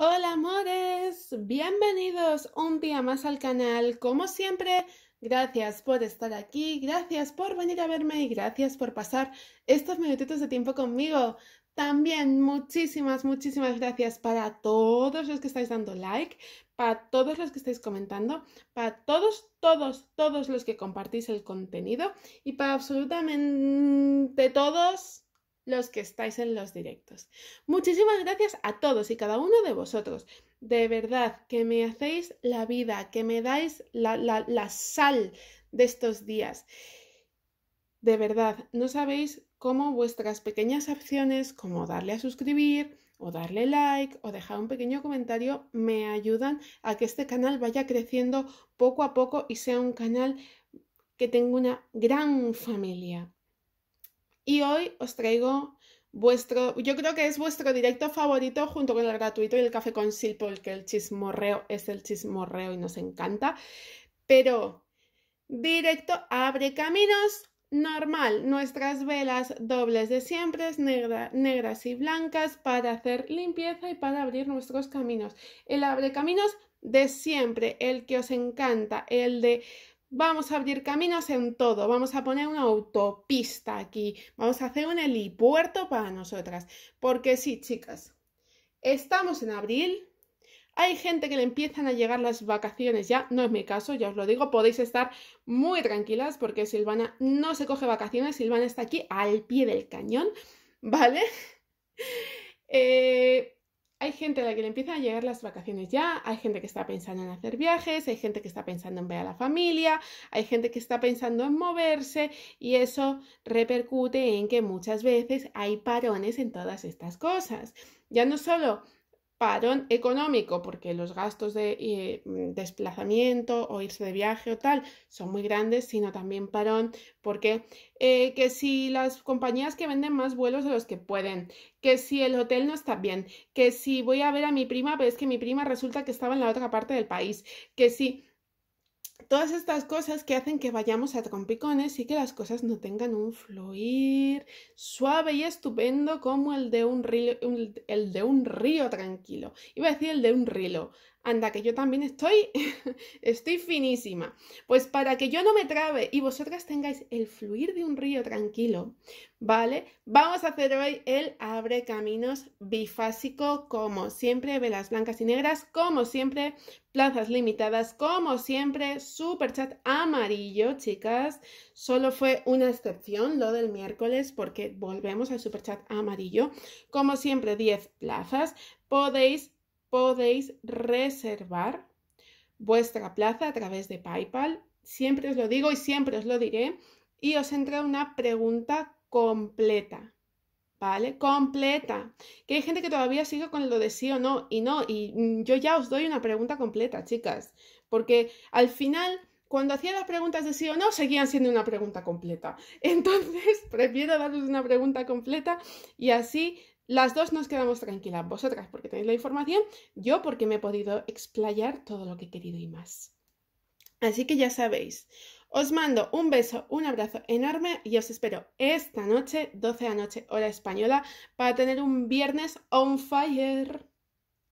Hola amores, bienvenidos un día más al canal. Como siempre, gracias por estar aquí, gracias por venir a verme y gracias por pasar estos minutitos de tiempo conmigo. También muchísimas, muchísimas gracias para todos los que estáis dando like, para todos los que estáis comentando, para todos, todos, todos los que compartís el contenido y para absolutamente todos los que estáis en los directos. Muchísimas gracias a todos y cada uno de vosotros. De verdad, que me hacéis la vida, que me dais la, sal de estos días. De verdad, no sabéis cómo vuestras pequeñas acciones, como darle a suscribir, o darle like o dejar un pequeño comentario me ayudan a que este canal vaya creciendo poco a poco y sea un canal que tenga una gran familia. Y hoy os traigo vuestro, yo creo que es vuestro directo favorito junto con el gratuito y el café con sil, que el chismorreo es el chismorreo y nos encanta. Pero directo abre caminos normal, nuestras velas dobles de siempre, negras y blancas, para hacer limpieza y para abrir nuestros caminos. El abre caminos de siempre, el que os encanta, el de vamos a abrir caminos en todo, vamos a poner una autopista aquí, vamos a hacer un helipuerto para nosotras. Porque sí, chicas, estamos en abril, hay gente que le empiezan a llegar las vacaciones ya, no es mi caso, ya os lo digo, podéis estar muy tranquilas porque Silvana no se coge vacaciones, Silvana está aquí al pie del cañón, ¿vale? eh, hay gente a la que le empiezan a llegar las vacaciones ya, hay gente que está pensando en hacer viajes, hay gente que está pensando en ver a la familia, hay gente que está pensando en moverse y eso repercute en que muchas veces hay parones en todas estas cosas. Ya no solo parón económico, porque los gastos de mm, desplazamiento o irse de viaje o tal son muy grandes, sino también parón, porque eh, que si las compañías que venden más vuelos de los que pueden, que si el hotel no está bien, que si voy a ver a mi prima, pero es que mi prima resulta que estaba en la otra parte del país, que si todas estas cosas que hacen que vayamos a trompicones y que las cosas no tengan un fluir suave y estupendo como el de un río, el de un río tranquilo. Iba a decir el de un río Anda, que yo también estoy, estoy finísima. Pues para que yo no me trabe y vosotras tengáis el fluir de un río tranquilo, ¿vale? Vamos a hacer hoy el abre caminos bifásico, como siempre, velas blancas y negras, como siempre, plazas limitadas, como siempre, super chat amarillo, chicas. Solo fue una excepción lo del miércoles porque volvemos al super chat amarillo. Como siempre, 10 plazas. Podéis, podéis reservar vuestra plaza a través de PayPal. Siempre os lo digo y siempre os lo diré. Y os entra una pregunta completa ¿vale? Completa. Que hay gente que todavía sigue con lo de sí o no y no, y mm, yo ya os doy una pregunta completa, chicas, porque al final... Cuando hacía las preguntas de sí o no, seguían siendo una pregunta completa. Entonces, prefiero daros una pregunta completa y así las dos nos quedamos tranquilas. Vosotras porque tenéis la información, yo porque me he podido explayar todo lo que he querido y más. Así que ya sabéis, os mando un beso, un abrazo enorme y os espero esta noche, 12 de la noche, hora española, para tener un viernes on fire.